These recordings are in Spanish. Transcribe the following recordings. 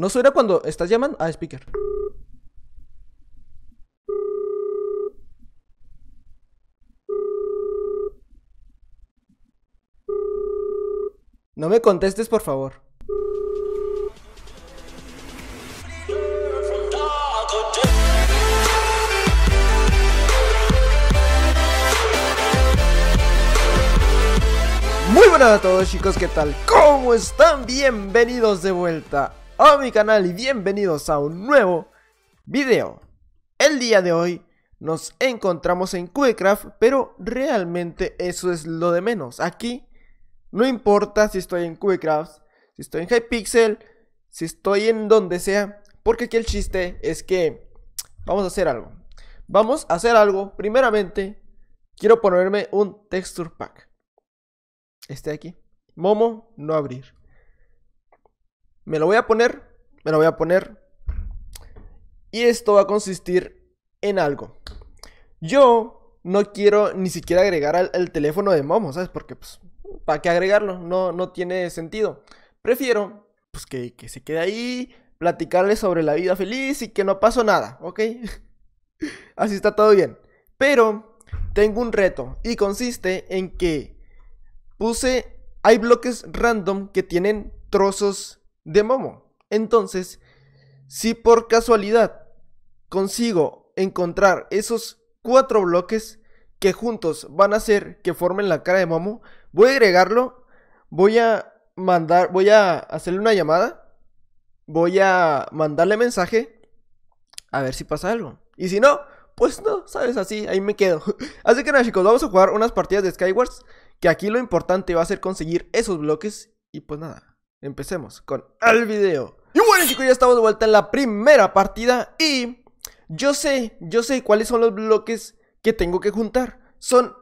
No suena cuando estás llamando. a ah, speaker. No me contestes, por favor. Muy buenas a todos chicos, ¿qué tal? ¿Cómo están? Bienvenidos de vuelta a mi canal y bienvenidos a un nuevo video. El día de hoy nos encontramos en Cubecraft, pero realmente eso es lo de menos. Aquí no importa si estoy en Cubecraft, si estoy en Hypixel, si estoy en donde sea, porque aquí el chiste es que vamos a hacer algo. Vamos a hacer algo, primeramente quiero ponerme un texture pack. Este de aquí. Momo no abrir. Me lo voy a poner, me lo voy a poner. Y esto va a consistir en algo. Yo no quiero ni siquiera agregar al, teléfono de Momo, ¿sabes? Porque, pues, ¿para qué agregarlo? No, no tiene sentido. Prefiero, pues, que, se quede ahí, platicarle sobre la vida feliz y que no pasó nada, ¿ok? Así está todo bien. Pero tengo un reto y consiste en que puse, hay bloques random que tienen trozos de Momo. Entonces, si por casualidad consigo encontrar esos cuatro bloques que juntos van a hacer que formen la cara de Momo, voy a agregarlo, voy a mandar, voy a hacerle una llamada, voy a mandarle mensaje a ver si pasa algo. Y si no, pues no, sabes, así, ahí me quedo. así que nada, chicos, vamos a jugar unas partidas de Skywards. que aquí lo importante va a ser conseguir esos bloques y pues nada. Empecemos con el video. Y bueno chicos, ya estamos de vuelta en la primera partida y yo sé, yo sé cuáles son los bloques que tengo que juntar. Son,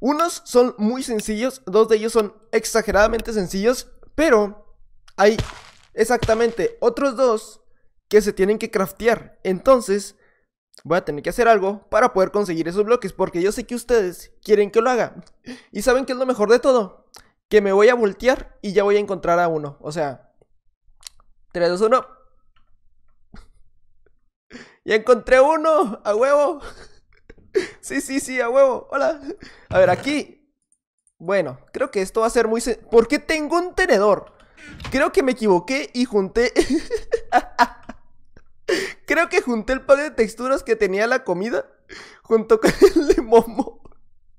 unos son muy sencillos, dos de ellos son exageradamente sencillos, pero hay exactamente otros dos que se tienen que craftear. Entonces, voy a tener que hacer algo para poder conseguir esos bloques porque yo sé que ustedes quieren que lo haga. ¿Y saben que es lo mejor de todo? que me voy a voltear y ya voy a encontrar a uno. O sea, 3, 2, 1. Ya encontré uno, a huevo. Sí, sí, sí, a huevo. Hola. A ver, aquí. Bueno, creo que esto va a ser muy... ¿Por qué tengo un tenedor? Creo que me equivoqué y junté... creo que junté el par de texturas que tenía la comida junto con el de Momo.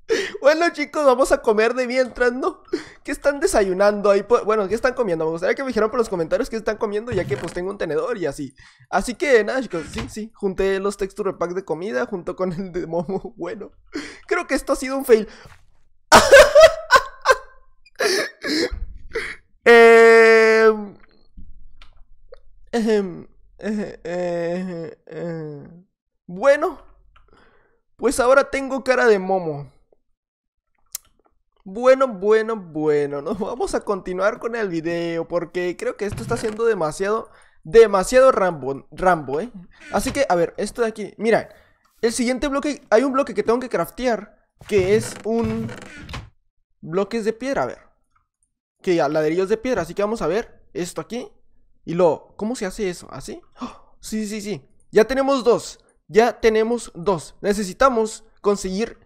Bueno, chicos, vamos a comer de mientras, ¿no? ¿Qué están desayunando ahí? Pues, bueno, ¿qué están comiendo? Me gustaría que me dijeran por los comentarios qué están comiendo, ya que pues tengo un tenedor y así. Así que nada, chicos, sí, sí, junté los texture pack de comida junto con el de Momo. Bueno, creo que esto ha sido un fail. Em, bueno, pues ahora tengo cara de Momo. Bueno, bueno, bueno, nos vamos a continuar con el video porque creo que esto está siendo demasiado, demasiado Rambo, Rambo, ¿eh? Así que, a ver, esto de aquí, mira, el siguiente bloque, hay un bloque que tengo que craftear que es un bloques de piedra, a ver, que ladrillos de piedra, así que vamos a ver esto aquí y luego, ¿cómo se hace eso? ¿Así? ¡Oh! sí, sí, sí, ya tenemos dos, ya tenemos dos, necesitamos conseguir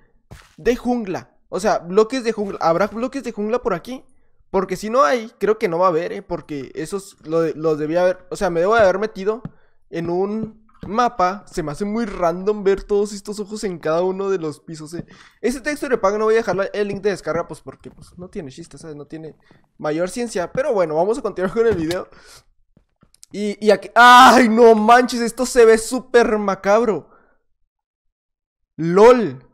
de jungla o sea, bloques de jungla. ¿Habrá bloques de jungla por aquí? Porque si no hay, creo que no va a haber, ¿eh? Porque esos los debía haber. O sea, me debo de haber metido en un mapa. Se me hace muy random ver todos estos ojos en cada uno de los pisos. ¿eh? Ese texto de pago no voy a dejar el link de descarga, pues porque pues, no tiene chistes ¿sabes? No tiene mayor ciencia. Pero bueno, vamos a continuar con el video. Y, y aquí. ¡Ay, no manches! Esto se ve súper macabro. ¡Lol!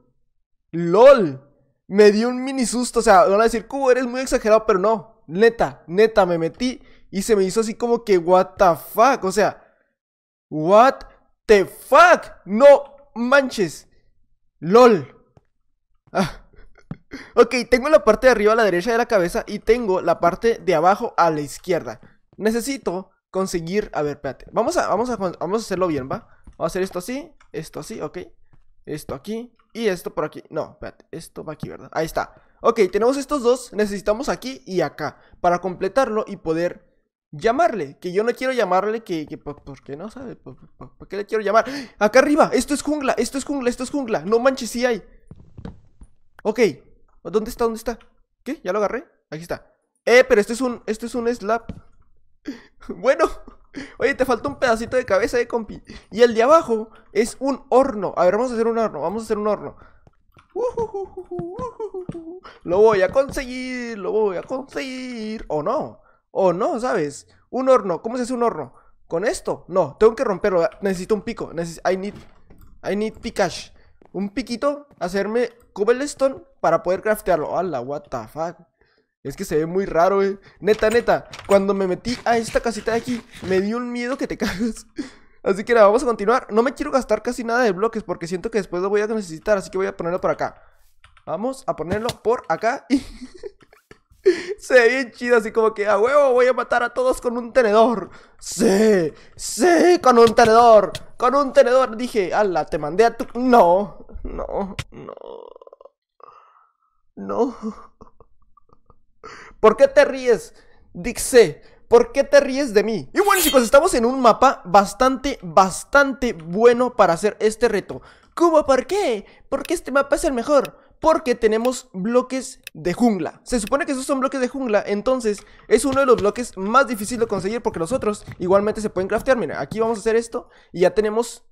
¡Lol! me dio un mini susto. O sea, van a decir, Cubo, eres muy exagerado, pero no. Neta, neta, me metí y se me hizo así como que, what the fuck. O sea, what the fuck. No manches. LOL. Ah. Ok, tengo la parte de arriba a la derecha de la cabeza y tengo la parte de abajo a la izquierda. Necesito conseguir... A ver, espérate. Vamos a, vamos a, vamos a hacerlo bien, ¿va? Vamos a hacer esto así, esto así, ok. Esto aquí, y esto por aquí. No, espérate. Esto va aquí, ¿verdad? Ahí está. Ok, tenemos estos dos. Necesitamos aquí y acá. Para completarlo y poder llamarle. Que yo no quiero llamarle que... que pues, qué no sabe. Pues, pues, ¿Por, qué le quiero llamar? Acá arriba. Esto es jungla. Esto es jungla. Esto es jungla. No manches, sí hay. Ok. ¿Dónde está? ¿Dónde está? ¿Qué? ¿Ya lo agarré? Aquí está. Eh, pero este es un... esto es un slap. bueno. Oye, te falta un pedacito de cabeza, eh, compi. Y el de abajo es un horno. A ver, vamos a hacer un horno, vamos a hacer un horno. Lo voy a conseguir, lo voy a conseguir. O no, o no, ¿sabes? Un horno, ¿cómo se hace un horno? ¿Con esto? No, tengo que romperlo. Necesito un pico. I need, I need picash. Un piquito, hacerme cobblestone para poder craftearlo. ¡Hala, what the fuck. Es que se ve muy raro, eh. Neta, neta, cuando me metí a esta casita de aquí, me dio un miedo que te cagas. Así que nada, vamos a continuar. No me quiero gastar casi nada de bloques porque siento que después lo voy a necesitar, así que voy a ponerlo por acá. Vamos a ponerlo por acá y... se ve bien chido, así como que a huevo voy a matar a todos con un tenedor. Sí, sí, con un tenedor. Con un tenedor, dije, ala, te mandé a tu... No, no, no. No. ¿Por qué te ríes? Dixé, ¿por qué te ríes de mí? Y bueno chicos, estamos en un mapa bastante, bastante bueno para hacer este reto ¿Cómo? ¿Por qué? Porque este mapa es el mejor porque tenemos bloques de jungla Se supone que esos son bloques de jungla Entonces es uno de los bloques más difíciles de conseguir Porque los otros igualmente se pueden craftear Mira, aquí vamos a hacer esto Y ya tenemos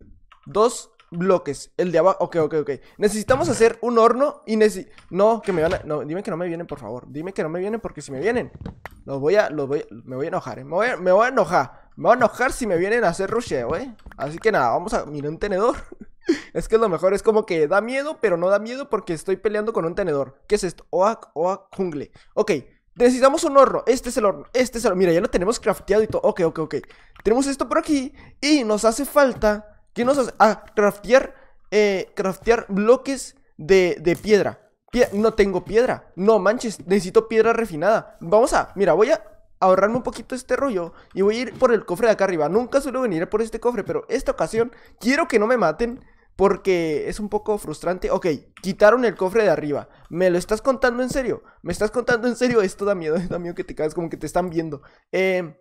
dos bloques. El de abajo. Ok, ok, ok. Necesitamos hacer un horno y neces... No, que me van a... No, dime que no me vienen, por favor. Dime que no me vienen porque si me vienen... Los voy a... Los voy Me voy a enojar, ¿eh? Me voy a, me voy a enojar. Me voy a enojar si me vienen a hacer rusheo, ¿eh? Así que nada, vamos a... Mira, un tenedor. es que lo mejor. Es como que da miedo, pero no da miedo porque estoy peleando con un tenedor. ¿Qué es esto? Oak, oak, jungle. Ok. Necesitamos un horno. Este es el horno. Este es el horno. Mira, ya lo tenemos crafteado y todo. Ok, ok, ok. Tenemos esto por aquí. Y nos hace falta ¿Qué nos hace? Ah, craftear, eh, craftear bloques de, de piedra. no tengo piedra. No manches, necesito piedra refinada. Vamos a, mira, voy a ahorrarme un poquito este rollo y voy a ir por el cofre de acá arriba. Nunca suelo venir por este cofre, pero esta ocasión quiero que no me maten porque es un poco frustrante. Ok, quitaron el cofre de arriba. ¿Me lo estás contando en serio? ¿Me estás contando en serio? Esto da miedo, da miedo que te caes como que te están viendo. Eh,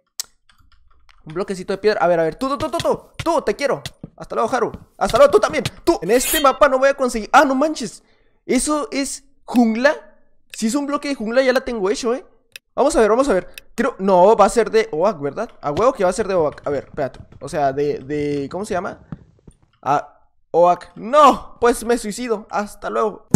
un bloquecito de piedra. A ver, a ver. Tú, tú, tú, tú, tú. Tú, te quiero. Hasta luego, Haru. Hasta luego, tú también. Tú. En este mapa no voy a conseguir. Ah, no manches. Eso es jungla. Si es un bloque de jungla, ya la tengo hecho, eh. Vamos a ver, vamos a ver. Creo. No, va a ser de OAC, ¿verdad? A huevo que va a ser de OAC. A ver, espérate. O sea, de. de ¿Cómo se llama? A ah, OAK ¡No! Pues me suicido. Hasta luego.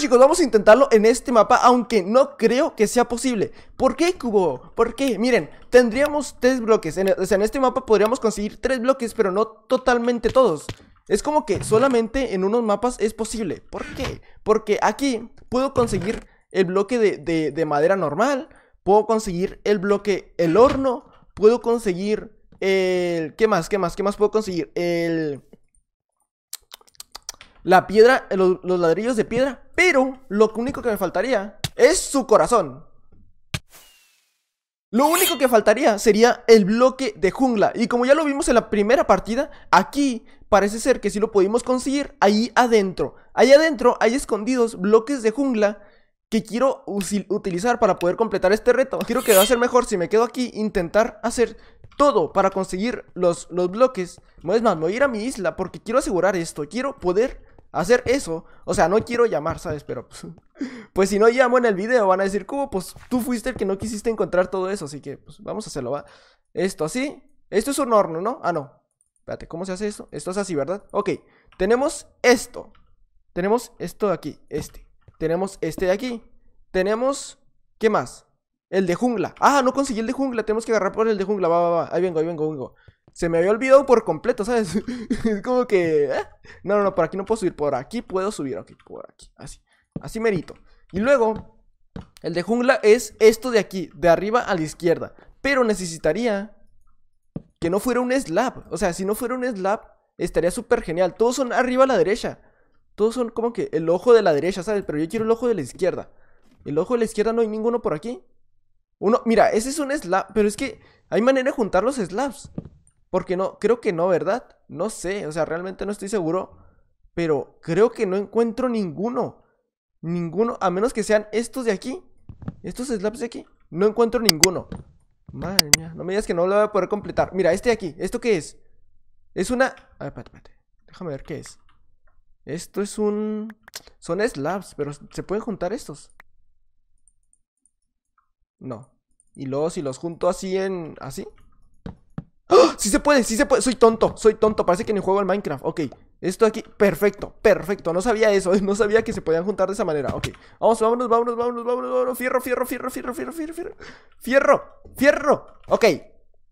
chicos, vamos a intentarlo en este mapa, aunque no creo que sea posible ¿Por qué cubo? ¿Por qué? Miren, tendríamos tres bloques en, O sea, en este mapa podríamos conseguir tres bloques, pero no totalmente todos es como que solamente en unos mapas es posible. ¿Por qué? Porque aquí puedo conseguir el bloque de, de madera normal, puedo conseguir el bloque, el horno, puedo conseguir el... ¿Qué más? ¿Qué más? ¿Qué más puedo conseguir? El la piedra, los, ladrillos de piedra, pero lo único que me faltaría es su corazón. Lo único que faltaría sería el bloque de jungla y como ya lo vimos en la primera partida, aquí parece ser que sí lo pudimos conseguir ahí adentro. Ahí adentro hay escondidos bloques de jungla que quiero utilizar para poder completar este reto. Quiero que va a ser mejor si me quedo aquí intentar hacer todo para conseguir los, los bloques. Es más, me voy a ir a mi isla porque quiero asegurar esto. Quiero poder hacer eso. O sea, no quiero llamar, ¿sabes? Pero pues, pues, si no llamo en el video van a decir, ¿cómo? Pues tú fuiste el que no quisiste encontrar todo eso, así que pues vamos a hacerlo, ¿va? Esto así. Esto es un horno, ¿no? Ah, no. Espérate, ¿cómo se hace esto? Esto es así, ¿verdad? Ok, tenemos esto. Tenemos esto de aquí, este. Tenemos este de aquí. Tenemos, ¿qué más? El de jungla. Ah, no conseguí el de jungla, tenemos que agarrar por el de jungla. Va, va, va. Ahí vengo, ahí vengo, vengo se me había olvidado por completo, ¿sabes? es como que. Ah, no, no, no, por aquí no puedo subir. Por aquí puedo subir. Ok, por aquí. Así. Así merito. Y luego, el de jungla es esto de aquí, de arriba a la izquierda. Pero necesitaría que no fuera un slab. O sea, si no fuera un slab, estaría súper genial. Todos son arriba a la derecha. Todos son como que el ojo de la derecha, ¿sabes? Pero yo quiero el ojo de la izquierda. El ojo de la izquierda no hay ninguno por aquí. Uno, mira, ese es un slab, pero es que hay manera de juntar los slabs. Porque no, creo que no, ¿verdad? No sé, o sea, realmente no estoy seguro. Pero creo que no encuentro ninguno. Ninguno, a menos que sean estos de aquí. Estos slabs de aquí. No encuentro ninguno. Madre mía, no me digas que no lo voy a poder completar. Mira, este de aquí, ¿esto qué es? Es una... A ver, espérate, espérate. Déjame ver qué es. Esto es un... Son slabs, pero ¿se pueden juntar estos? No. Y luego si los junto así en... ¿Así? ¡Oh! ¡Sí se puede! ¡Sí se puede! Soy tonto, soy tonto. Parece que ni juego al Minecraft. Ok, esto aquí. Perfecto, perfecto. No sabía eso. No sabía que se podían juntar de esa manera. Ok, vamos, vámonos, vámonos, vámonos, vámonos. vámonos. Fierro, fierro, fierro, fierro, fierro, fierro, fierro. Fierro, fierro. Ok,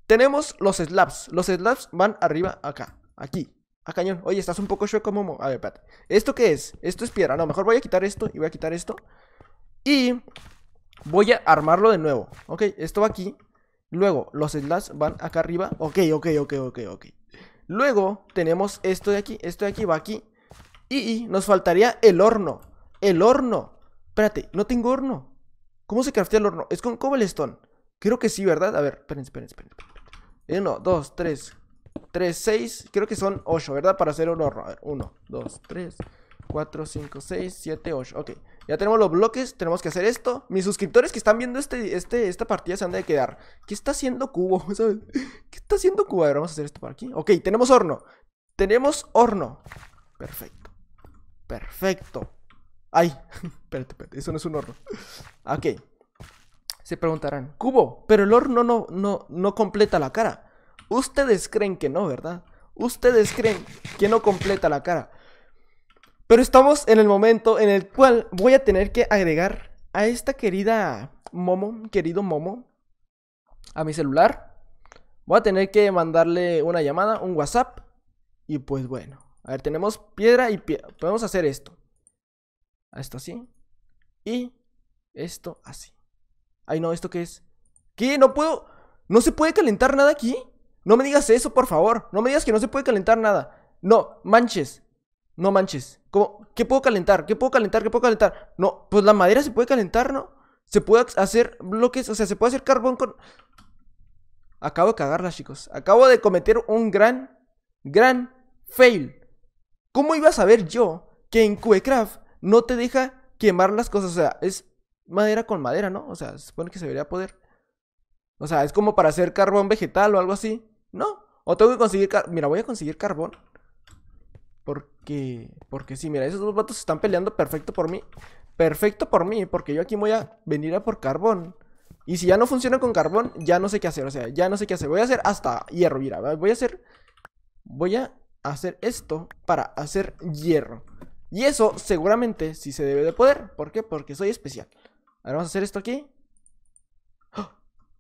tenemos los slabs. Los slabs van arriba acá. Aquí. A ah, cañón. Oye, estás un poco chueco, Momo. A ver, espérate. ¿Esto qué es? Esto es piedra. No, mejor voy a quitar esto y voy a quitar esto. Y voy a armarlo de nuevo. Ok, esto va aquí. Luego, los slats van acá arriba. Ok, ok, ok, ok, ok. Luego, tenemos esto de aquí, esto de aquí va aquí. Y, nos faltaría el horno. El horno. Espérate, no tengo horno. ¿Cómo se craftea el horno? Es con cobblestone. Creo que sí, ¿verdad? A ver, espérense, espérense, esperen. Uno, dos, tres Tres, seis Creo que son ocho, ¿verdad? Para hacer un horno. A ver, 1, 2, 3, Cuatro, cinco, seis, siete, 8. Ok. Ya tenemos los bloques, tenemos que hacer esto. Mis suscriptores que están viendo este, este, esta partida se han de quedar. ¿Qué está haciendo Cubo? ¿Qué está haciendo Cubo? A ver, vamos a hacer esto por aquí. Ok, tenemos horno. Tenemos horno. Perfecto. Perfecto. Ay, espérate, espérate. Eso no es un horno. Ok. Se preguntarán, Cubo, pero el horno no, no, no completa la cara. Ustedes creen que no, ¿verdad? Ustedes creen que no completa la cara. Pero estamos en el momento en el cual voy a tener que agregar a esta querida Momo, querido Momo, a mi celular. Voy a tener que mandarle una llamada, un WhatsApp. Y pues bueno, a ver, tenemos piedra y piedra. Podemos hacer esto. Esto así. Y esto así. Ay, no, ¿esto qué es? ¿Qué? No puedo... ¿No se puede calentar nada aquí? No me digas eso, por favor. No me digas que no se puede calentar nada. No, manches. No manches. ¿Cómo? ¿Qué puedo calentar? ¿Qué puedo calentar? ¿Qué puedo calentar? No, pues la madera se puede calentar, ¿no? Se puede hacer bloques, o sea, se puede hacer carbón con... Acabo de cagarla, chicos. Acabo de cometer un gran, gran fail. ¿Cómo iba a saber yo que en Qecraft no te deja quemar las cosas? O sea, es madera con madera, ¿no? O sea, se supone que se debería poder. O sea, es como para hacer carbón vegetal o algo así. No. O tengo que conseguir... Mira, voy a conseguir carbón. Porque, porque sí, mira, esos dos vatos están peleando perfecto por mí. Perfecto por mí, porque yo aquí voy a venir a por carbón. Y si ya no funciona con carbón, ya no sé qué hacer. O sea, ya no sé qué hacer. Voy a hacer hasta hierro, mira. Voy a hacer... Voy a hacer esto para hacer hierro. Y eso seguramente sí se debe de poder. ¿Por qué? Porque soy especial. Ahora vamos a hacer esto aquí. ¡Ah!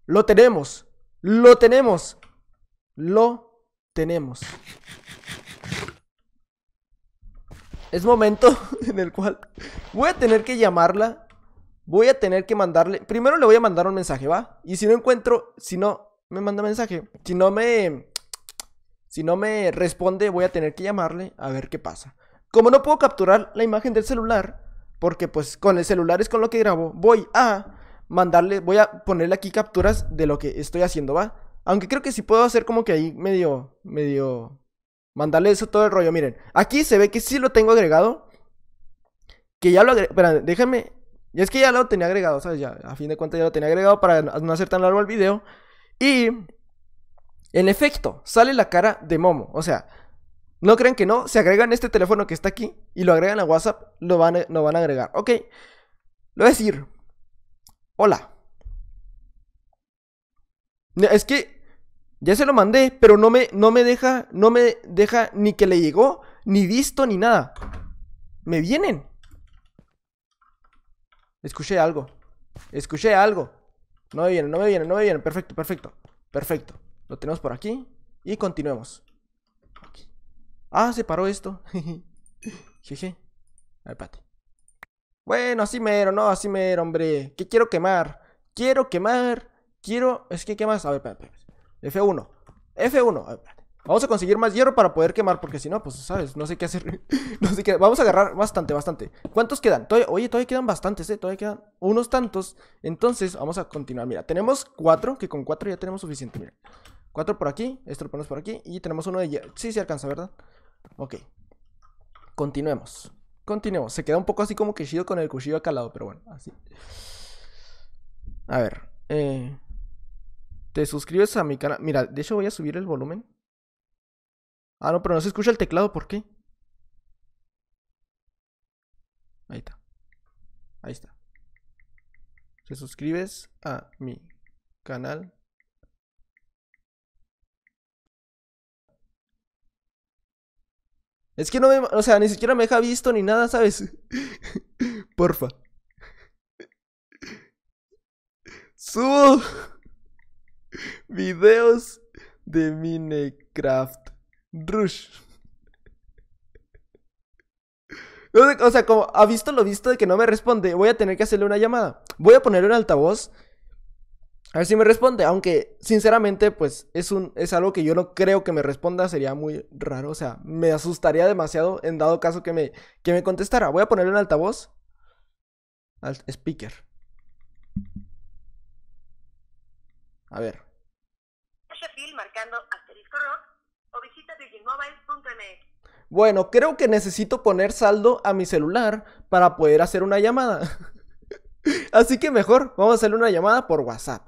¡Lo tenemos! ¡Lo tenemos! ¡Lo tenemos! es momento en el cual voy a tener que llamarla. Voy a tener que mandarle. Primero le voy a mandar un mensaje, ¿va? Y si no encuentro, si no me manda mensaje, si no me. Si no me responde, voy a tener que llamarle a ver qué pasa. Como no puedo capturar la imagen del celular, porque pues con el celular es con lo que grabo, voy a mandarle, voy a ponerle aquí capturas de lo que estoy haciendo, ¿va? Aunque creo que sí puedo hacer como que ahí medio, medio Mandarle eso todo el rollo. Miren, aquí se ve que sí lo tengo agregado. Que ya lo agregué. Espera, déjenme. Y es que ya lo tenía agregado, ¿sabes? Ya, a fin de cuentas ya lo tenía agregado para no hacer tan largo el video. Y. En efecto, sale la cara de Momo. O sea, no crean que no. Se agregan este teléfono que está aquí y lo agregan a WhatsApp. Lo van lo van a agregar. Ok. Lo voy a decir. Hola. Es que ya se lo mandé, pero no me, no me deja, no me deja ni que le llegó, ni visto, ni nada. Me vienen. Escuché algo. Escuché algo. No me vienen, no me vienen, no me vienen. Perfecto, perfecto. Perfecto. Lo tenemos por aquí. Y continuemos. Ah, se paró esto. Jeje. A ver, pate. Bueno, así mero, no, así mero, hombre. ¿Qué quiero quemar. Quiero quemar. Quiero. Es que, ¿qué más? A ver, espérate. F1. F1. Vamos a conseguir más hierro para poder quemar, porque si no, pues, ¿sabes? No sé qué hacer. no sé qué... Vamos a agarrar bastante, bastante. ¿Cuántos quedan? Oye, todavía quedan bastantes, ¿eh? Todavía quedan unos tantos. Entonces, vamos a continuar. Mira, tenemos cuatro, que con cuatro ya tenemos suficiente, mira. Cuatro por aquí, esto lo ponemos por aquí, y tenemos uno de hierro. Sí, se alcanza, ¿verdad? Ok. Continuemos. Continuemos. Se queda un poco así como que chido con el cuchillo acá pero bueno, así. A ver. Eh te suscribes a mi canal. Mira, de hecho voy a subir el volumen. Ah, no, pero no se escucha el teclado, ¿por qué? Ahí está. Ahí está. Te suscribes a mi canal. Es que no me... O sea, ni siquiera me deja visto ni nada, ¿sabes? Porfa. Subo. Videos de Minecraft. Rush. O sea, como ha visto lo visto de que no me responde, voy a tener que hacerle una llamada. Voy a ponerle un altavoz. A ver si me responde, aunque sinceramente pues es un es algo que yo no creo que me responda, sería muy raro, o sea, me asustaría demasiado en dado caso que me que me contestara. Voy a ponerle un altavoz al speaker. A ver marcando Bueno, creo que necesito poner saldo a mi celular para poder hacer una llamada. Así que mejor, vamos a hacer una llamada por WhatsApp.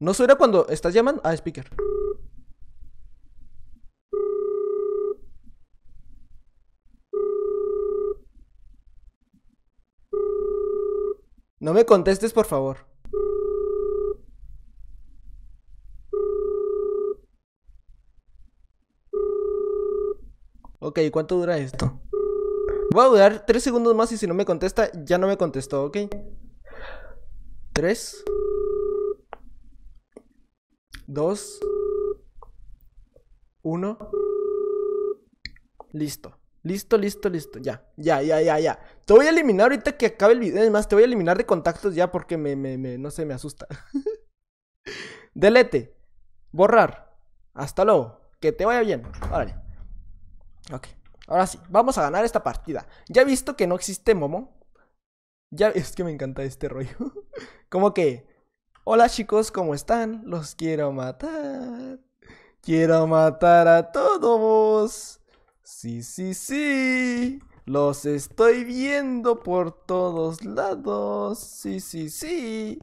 ¿No suena cuando estás llamando? a ah, speaker. No me contestes, por favor. Ok, ¿cuánto dura esto? Voy a durar tres segundos más y si no me contesta, ya no me contestó, ¿ok? Tres. Dos. Uno. Listo. Listo, listo, listo. Ya, ya, ya, ya, ya. Te voy a eliminar ahorita que acabe el video. más, te voy a eliminar de contactos ya porque me, me, me no sé, me asusta. Delete. Borrar. Hasta luego. Que te vaya bien. Órale. Ok. Ahora sí, vamos a ganar esta partida. Ya he visto que no existe Momo. Ya es que me encanta este rollo. Como que. Hola chicos, ¿cómo están? Los quiero matar. Quiero matar a todos. Sí, sí, sí. Los estoy viendo por todos lados. Sí, sí, sí.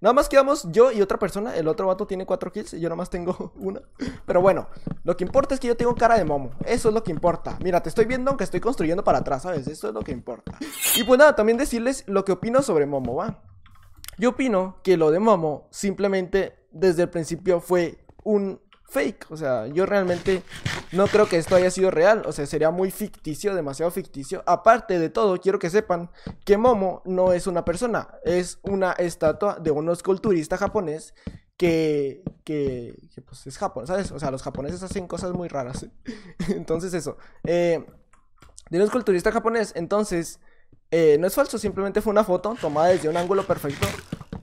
Nada más quedamos yo y otra persona. El otro vato tiene cuatro kills y yo nomás más tengo una. Pero bueno, lo que importa es que yo tengo cara de momo. Eso es lo que importa. Mira, te estoy viendo aunque estoy construyendo para atrás, ¿sabes? Eso es lo que importa. Y pues nada, también decirles lo que opino sobre momo, ¿va? Yo opino que lo de momo simplemente desde el principio fue un fake. O sea, yo realmente no creo que esto haya sido real. O sea, sería muy ficticio, demasiado ficticio. Aparte de todo, quiero que sepan que Momo no es una persona, es una estatua de un esculturista japonés que, que, pues es japonés, ¿sabes? O sea, los japoneses hacen cosas muy raras. Entonces eso. Eh, de un esculturista japonés, entonces... Eh, no es falso, simplemente fue una foto tomada desde un ángulo perfecto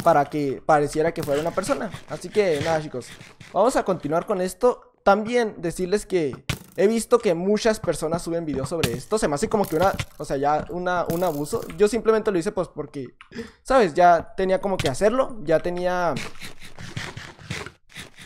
para que pareciera que fuera una persona. Así que nada, chicos. Vamos a continuar con esto. También decirles que he visto que muchas personas suben videos sobre esto. Se me hace como que una, o sea, ya una, un abuso. Yo simplemente lo hice pues porque, ¿sabes? Ya tenía como que hacerlo. Ya tenía...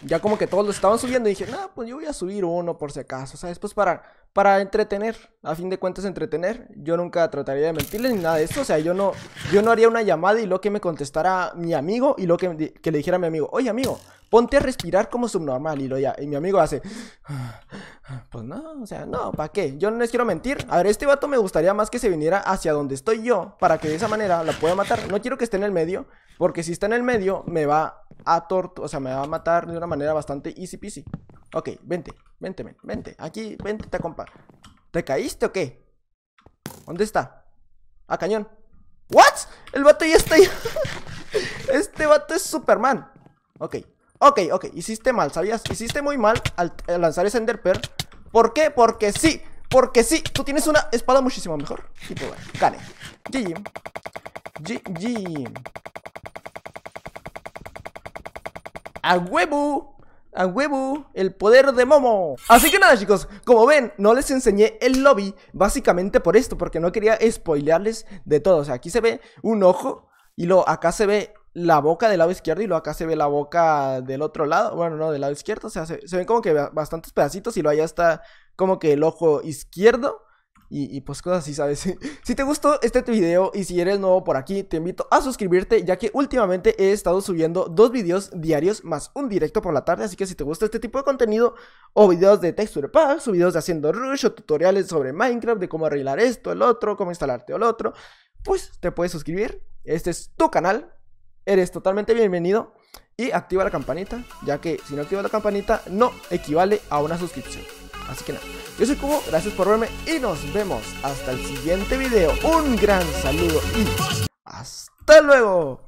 Ya como que todos lo estaban subiendo y dije, nada, pues yo voy a subir uno por si acaso, ¿sabes? Pues para, para entretener, a fin de cuentas entretener. Yo nunca trataría de mentirles ni nada de esto, o sea, yo no, yo no haría una llamada y lo que me contestara mi amigo y lo que, le dijera a mi amigo, oye amigo, ponte a respirar como subnormal y lo ya, y mi amigo hace, pues no, o sea, no, ¿para qué? Yo no les quiero mentir. A ver, este vato me gustaría más que se viniera hacia donde estoy yo para que de esa manera la pueda matar. No quiero que esté en el medio, porque si está en el medio me va a torto, o sea, me va a matar de una manera bastante easy peasy. Ok, vente, vente, vente, Aquí, vente, te compa. ¿Te caíste o qué? ¿Dónde está? Ah, cañón. ¿What? El vato ya está ahí. este vato es Superman. Ok, ok, ok. Hiciste mal, ¿sabías? Hiciste muy mal al, lanzar ese enderpearl ¿Por qué? Porque sí. Porque sí, tú tienes una espada muchísimo mejor. Y pues bueno, gane. GG. GG. A huevo. ¡A huevo! ¡El poder de Momo! Así que nada chicos, como ven, no les enseñé el lobby básicamente por esto, porque no quería spoilearles de todo. O sea, aquí se ve un ojo y luego acá se ve la boca del lado izquierdo y luego acá se ve la boca del otro lado. Bueno, no, del lado izquierdo. O sea, se, ven como que bastantes pedacitos y luego allá está como que el ojo izquierdo y, pues cosas así, ¿sabes? si te gustó este video y si eres nuevo por aquí, te invito a suscribirte ya que últimamente he estado subiendo dos videos diarios más un directo por la tarde, así que si te gusta este tipo de contenido o videos de texture packs o videos de haciendo rush o tutoriales sobre Minecraft, de cómo arreglar esto, el otro, cómo instalarte el otro, pues te puedes suscribir. Este es tu canal, eres totalmente bienvenido y activa la campanita, ya que si no activas la campanita no equivale a una suscripción. Así que nada, yo soy Cubo, gracias por verme y nos vemos hasta el siguiente video. Un gran saludo y hasta luego.